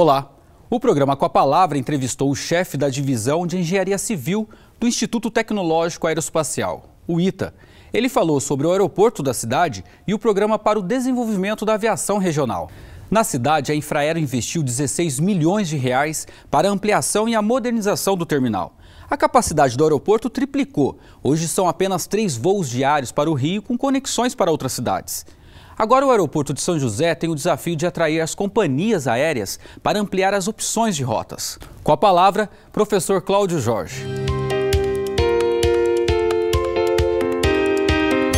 Olá. O programa Com a Palavra entrevistou o chefe da divisão de Engenharia Civil do Instituto Tecnológico Aeroespacial, o ITA. Ele falou sobre o aeroporto da cidade e o programa para o desenvolvimento da aviação regional. Na cidade, a Infraero investiu 16 milhões de reais para a ampliação e a modernização do terminal. A capacidade do aeroporto triplicou. Hoje são apenas três voos diários para o Rio com conexões para outras cidades. Agora, o aeroporto de São José tem o desafio de atrair as companhias aéreas para ampliar as opções de rotas. Com a palavra, professor Cláudio Jorge.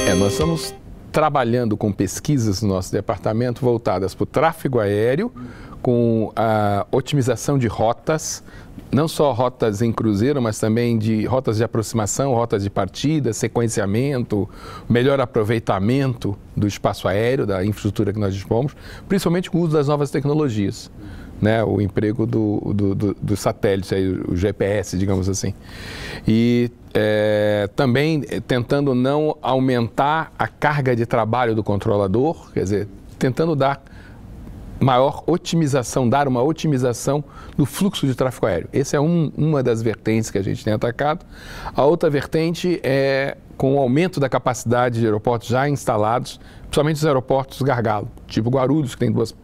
É, nós estamos trabalhando com pesquisas no nosso departamento voltadas para o tráfego aéreo, com a otimização de rotas, não só rotas em cruzeiro, mas também de rotas de aproximação, rotas de partida, sequenciamento, melhor aproveitamento do espaço aéreo, da infraestrutura que nós dispomos, principalmente com o uso das novas tecnologias. Né, o emprego do, do, do, do satélite, aí, o GPS, digamos assim. E é, também eh, tentando não aumentar a carga de trabalho do controlador, quer dizer, tentando dar maior otimização, dar uma otimização do fluxo de tráfego aéreo. Essa é um, uma das vertentes que a gente tem atacado. A outra vertente é com o aumento da capacidade de aeroportos já instalados, principalmente os aeroportos gargalo, tipo Guarulhos, que tem duas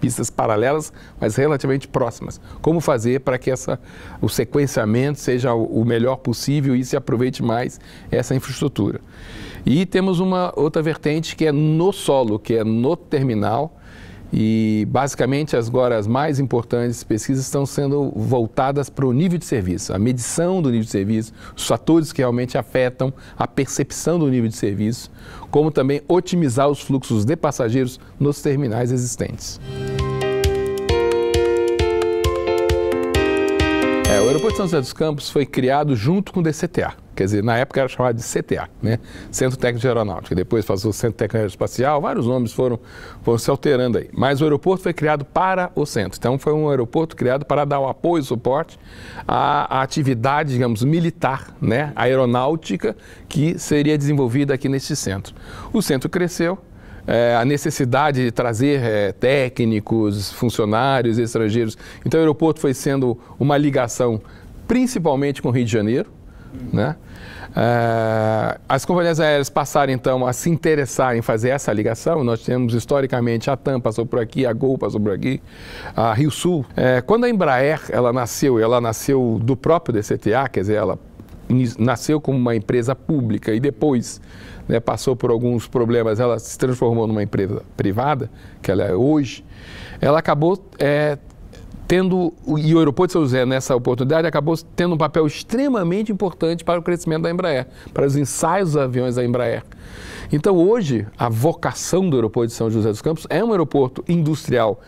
pistas paralelas, mas relativamente próximas. Como fazer para que essa, o sequenciamento seja o melhor possível e se aproveite mais essa infraestrutura. E temos uma outra vertente que é no solo, que é no terminal, e basicamente agora as mais importantes pesquisas estão sendo voltadas para o nível de serviço, a medição do nível de serviço, os fatores que realmente afetam a percepção do nível de serviço, como também otimizar os fluxos de passageiros nos terminais existentes. É, o Aeroporto de São José dos Campos foi criado junto com o DCTA quer dizer, na época era chamado de CTA, né? Centro Técnico de Aeronáutica, depois passou Centro Técnico Aeroespacial, vários nomes foram, foram se alterando aí. Mas o aeroporto foi criado para o centro, então foi um aeroporto criado para dar o apoio e suporte à, à atividade, digamos, militar, né? aeronáutica, que seria desenvolvida aqui neste centro. O centro cresceu, é, a necessidade de trazer é, técnicos, funcionários estrangeiros. Então, o aeroporto foi sendo uma ligação principalmente com o Rio de Janeiro, né? Eh, as companhias aéreas passaram então a se interessar em fazer essa ligação. Nós temos historicamente a TAM passou por aqui, a Gol passou por aqui, a Rio Sul. Eh, quando a Embraer ela nasceu, ela nasceu do próprio DCTA, quer dizer, ela nasceu como uma empresa pública e depois né, passou por alguns problemas, ela se transformou numa empresa privada, que ela é hoje, ela acabou é, tendo e o aeroporto de São José nessa oportunidade acabou tendo um papel extremamente importante para o crescimento da Embraer, para os ensaios dos aviões da Embraer. Então hoje a vocação do aeroporto de São José dos Campos é um aeroporto industrial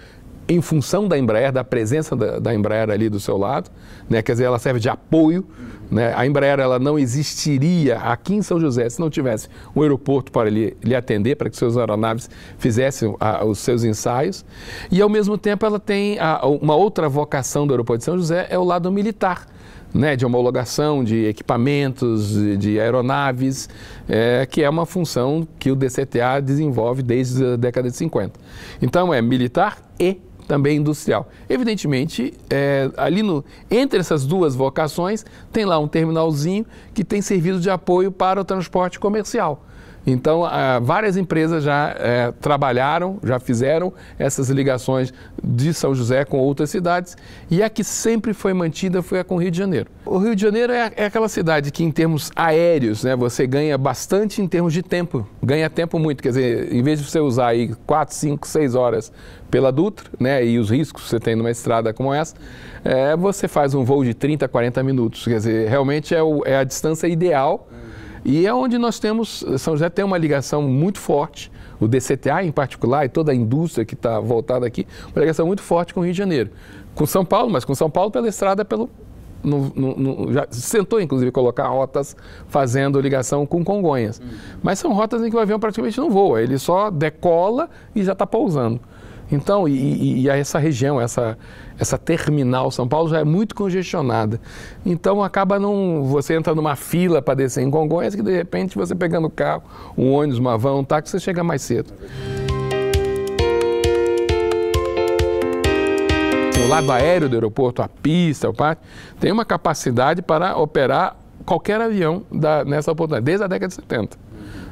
em função da Embraer, da presença da, da, Embraer ali do seu lado, né? quer dizer, ela serve de apoio. Né? A Embraer ela não existiria aqui em São José se não tivesse um aeroporto para lhe, lhe atender, para que suas aeronaves fizessem a, os seus ensaios. E, ao mesmo tempo, ela tem a, uma outra vocação do aeroporto de São José, é o lado militar. Né, de homologação de equipamentos, de, de aeronaves, é, que é uma função que o DCTA desenvolve desde a década de 50. Então é militar e também industrial. Evidentemente, é, ali no, entre essas duas vocações, tem lá um terminalzinho que tem servido de apoio para o transporte comercial. Então, ah, várias empresas já eh, trabalharam, já fizeram essas ligações de São José com outras cidades e a que sempre foi mantida foi a com o Rio de Janeiro. O Rio de Janeiro é, é aquela cidade que, em termos aéreos, né, você ganha bastante em termos de tempo, ganha tempo muito. Quer dizer, em vez de você usar aí 4, 5, 6 horas pela Dutra né, e os riscos que você tem numa estrada como essa, é, você faz um voo de 30, 40 minutos. Quer dizer, realmente é, o, é a distância ideal e é onde nós temos, São José tem uma ligação muito forte, o DCTA em particular e toda a indústria que está voltada aqui, uma ligação muito forte com o Rio de Janeiro. Com São Paulo, mas com São Paulo pela estrada, pelo, no, no, no, já sentou inclusive colocar rotas fazendo ligação com Congonhas. Hum. Mas são rotas em que o avião praticamente não voa, ele só decola e já está pousando. Então, e, e essa região, essa, essa terminal São Paulo já é muito congestionada. Então, acaba não. Você entra numa fila para descer em Congonhas, que de repente você pegando o carro, um ônibus, uma van, um táxi, você chega mais cedo. O lado aéreo do aeroporto, a pista, o parque, tem uma capacidade para operar qualquer avião da, nessa oportunidade, desde a década de 70.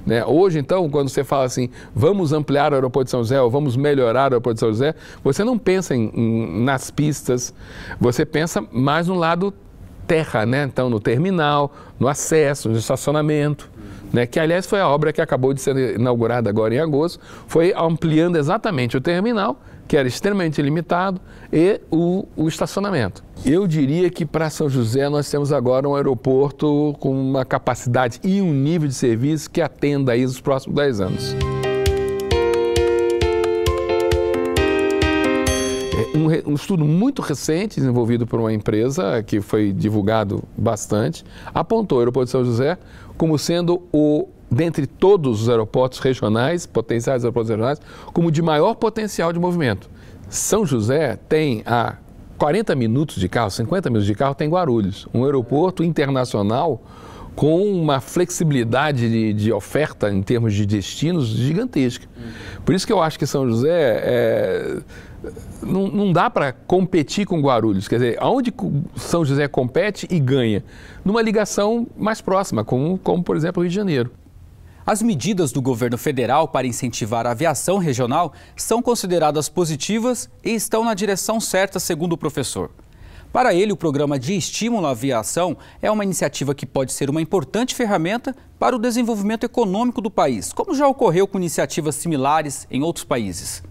Né? Hoje, então, quando você fala assim, vamos ampliar o aeroporto de São José ou vamos melhorar o aeroporto de São José, você não pensa em, em, nas pistas, você pensa mais no lado terra, né? Então, no terminal, no acesso, no estacionamento né, que aliás foi a obra que acabou de ser inaugurada agora em agosto, foi ampliando exatamente o terminal, que era extremamente limitado, e o, o estacionamento. Eu diria que para São José nós temos agora um aeroporto com uma capacidade e um nível de serviço que atenda aí nos próximos 10 anos. um, um, estudo muito recente, desenvolvido por uma empresa, que foi divulgado bastante, apontou o aeroporto de São José como sendo o, dentre todos os aeroportos regionais, potenciais aeroportos regionais, como de maior potencial de movimento. São José tem a 40 minutos de carro, 50 minutos de carro, tem Guarulhos, um aeroporto internacional com uma flexibilidade de, de, oferta em termos de destinos gigantesca. Por isso que eu acho que São José é, não, não, dá para competir com Guarulhos. Quer dizer, aonde São José compete e ganha? Numa ligação mais próxima, como, como por exemplo o Rio de Janeiro. As medidas do governo federal para incentivar a aviação regional são consideradas positivas e estão na direção certa, segundo o professor. Para ele, o programa de estímulo à aviação é uma iniciativa que pode ser uma importante ferramenta para o desenvolvimento econômico do país, como já ocorreu com iniciativas similares em outros países.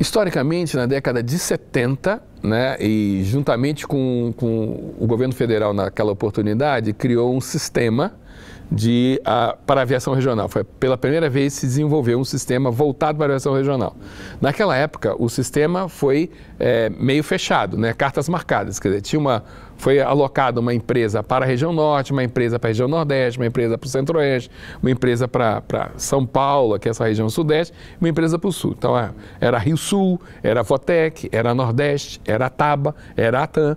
Historicamente, na década de 70, né, e juntamente com, com o governo federal naquela oportunidade, criou um sistema de, a, para a aviação regional. Foi pela primeira vez que se desenvolveu um sistema voltado para a aviação regional. Naquela época, o sistema foi é, meio fechado, né? cartas marcadas. Quer dizer, tinha uma, foi alocada uma empresa para a região norte, uma empresa para a região nordeste, uma empresa para o centro-oeste, uma empresa para, para São Paulo, que é essa região sudeste, uma empresa para o sul. Então, é, era Rio Sul, era Votec, era Nordeste, era Taba, era Atam.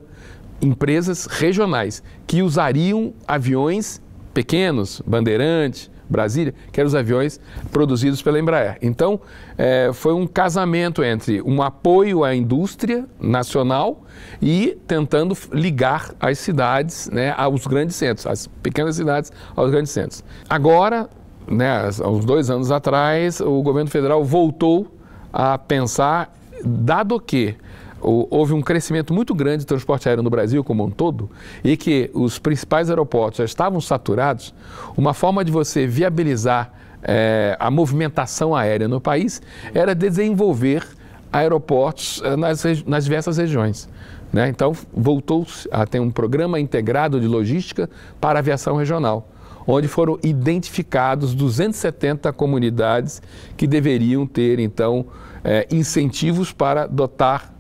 Empresas regionais que usariam aviões pequenos, Bandeirante, Brasília, que eram os aviões produzidos pela Embraer. Então, é, foi um casamento entre um apoio à indústria nacional e tentando ligar as cidades né, aos grandes centros, as pequenas cidades aos grandes centros. Agora, né, há uns dois anos atrás, o governo federal voltou a pensar, dado que houve um crescimento muito grande do transporte aéreo no Brasil como um todo e que os principais aeroportos já estavam saturados, uma forma de você viabilizar é, a movimentação aérea no país era desenvolver aeroportos é, nas, nas diversas regiões. Né? Então, voltou a ter um programa integrado de logística para aviação regional, onde foram identificados 270 comunidades que deveriam ter, então, é, incentivos para dotar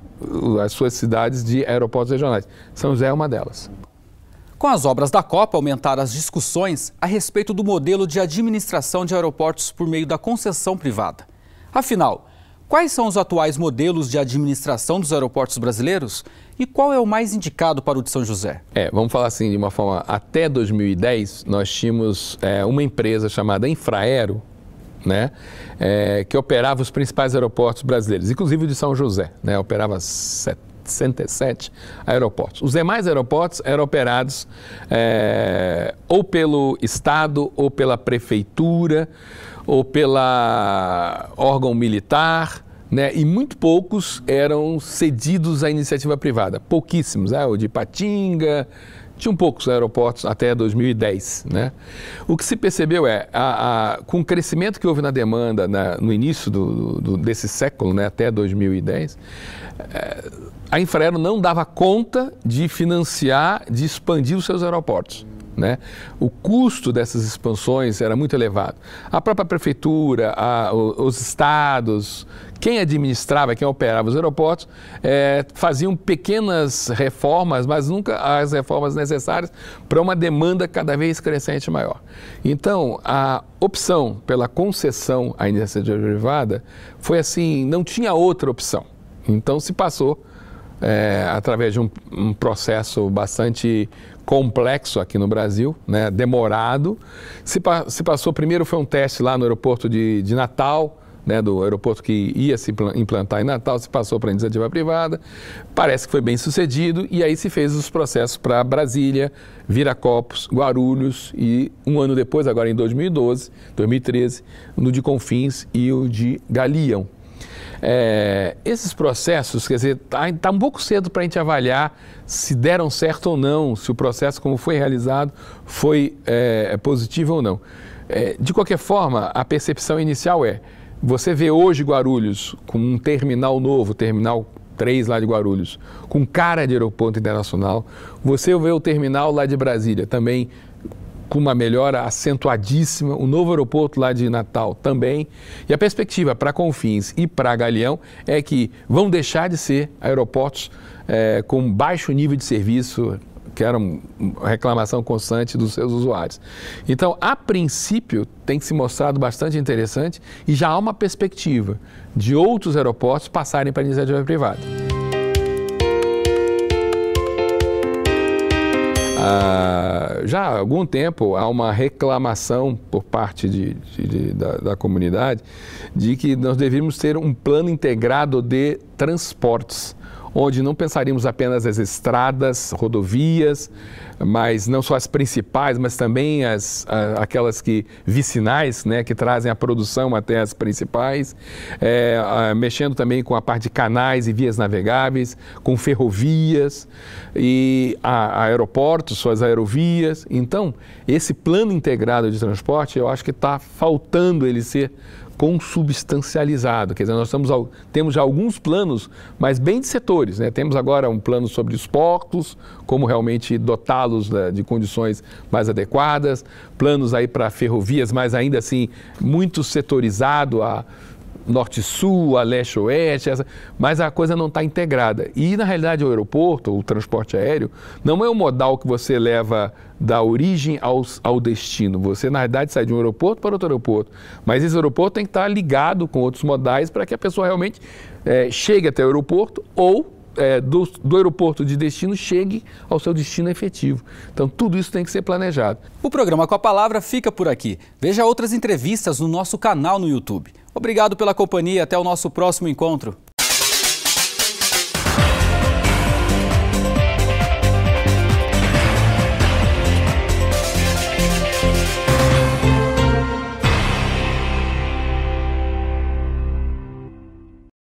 as suas cidades de aeroportos regionais. São José é uma delas. Com as obras da Copa, aumentaram as discussões a respeito do modelo de administração de aeroportos por meio da concessão privada. Afinal, quais são os atuais modelos de administração dos aeroportos brasileiros e qual é o mais indicado para o de São José? É, vamos falar assim de uma forma. Até 2010, nós tínhamos é, uma empresa chamada Infraero, né, é, que operava os principais aeroportos brasileiros, inclusive o de São José, né, operava 67 aeroportos. Os demais aeroportos eram operados é, ou pelo Estado, ou pela Prefeitura, ou pela órgão militar, né? e muito poucos eram cedidos à iniciativa privada, pouquíssimos. Né? O de Patinga, tinham poucos aeroportos até 2010. Né? O que se percebeu é, a, a, com o crescimento que houve na demanda na, no início do, do, desse século, né, até 2010, eh, a Infraero não dava conta de financiar, de expandir os seus aeroportos. Né? O custo dessas expansões era muito elevado. A própria prefeitura, a, os estados quem administrava, quem operava os aeroportos, é, faziam pequenas reformas, mas nunca as reformas necessárias para uma demanda cada vez crescente maior. Então, a opção pela concessão à iniciativa privada foi assim, não tinha outra opção. Então, se passou é, através de um, um, processo bastante complexo aqui no Brasil, né, demorado. Se, pa se, passou, primeiro foi um teste lá no aeroporto de, de Natal, né, do aeroporto que ia se implantar em Natal, se passou para a iniciativa privada, parece que foi bem sucedido, e aí se fez os processos para Brasília, Viracopos, Guarulhos, e um ano depois, agora em 2012, 2013, no de Confins e o de Galião. É, esses processos, quer dizer, está tá um pouco cedo para a gente avaliar se deram certo ou não, se o processo como foi realizado foi é, positivo ou não. É, de qualquer forma, a percepção inicial é você vê hoje Guarulhos com um terminal novo, terminal 3 lá de Guarulhos, com cara de aeroporto internacional. Você vê o terminal lá de Brasília também com uma melhora acentuadíssima, o novo aeroporto lá de Natal também. E a perspectiva para Confins e para Galeão é que vão deixar de ser aeroportos é, com baixo nível de serviço, que era uma reclamação constante dos seus usuários. Então, a princípio, tem se mostrado bastante interessante e já há uma perspectiva de outros aeroportos passarem para a iniciativa privada. Ah, já há algum tempo há uma reclamação por parte de, de, de, da, da, comunidade de que nós devíamos ter um plano integrado de transportes onde não pensaríamos apenas as estradas, rodovias, mas não só as principais, mas também as, a, aquelas que vicinais, né, que trazem a produção até as principais, é, a, mexendo também com a parte de canais e vias navegáveis, com ferrovias e a, aeroportos, suas aerovias. Então, esse plano integrado de transporte, eu acho que está faltando ele ser consubstancializado. Quer dizer, nós estamos, temos já alguns planos, mas bem de setores. Né? Temos agora um plano sobre os portos, como realmente dotá-los né, de condições mais adequadas, planos aí para ferrovias, mas ainda assim muito setorizado a norte-sul, a leste-oeste, mas a coisa não está integrada. E, na realidade, o aeroporto, o transporte aéreo, não é um modal que você leva da origem ao, ao destino. Você, na realidade, sai de um aeroporto para outro aeroporto. Mas esse aeroporto tem que estar tá ligado com outros modais para que a pessoa realmente é, chegue até o aeroporto ou é, do, do, aeroporto de destino chegue ao seu destino efetivo. Então, tudo isso tem que ser planejado. O programa Com a Palavra fica por aqui. Veja outras entrevistas no nosso canal no YouTube. Obrigado pela companhia. Até o nosso próximo encontro.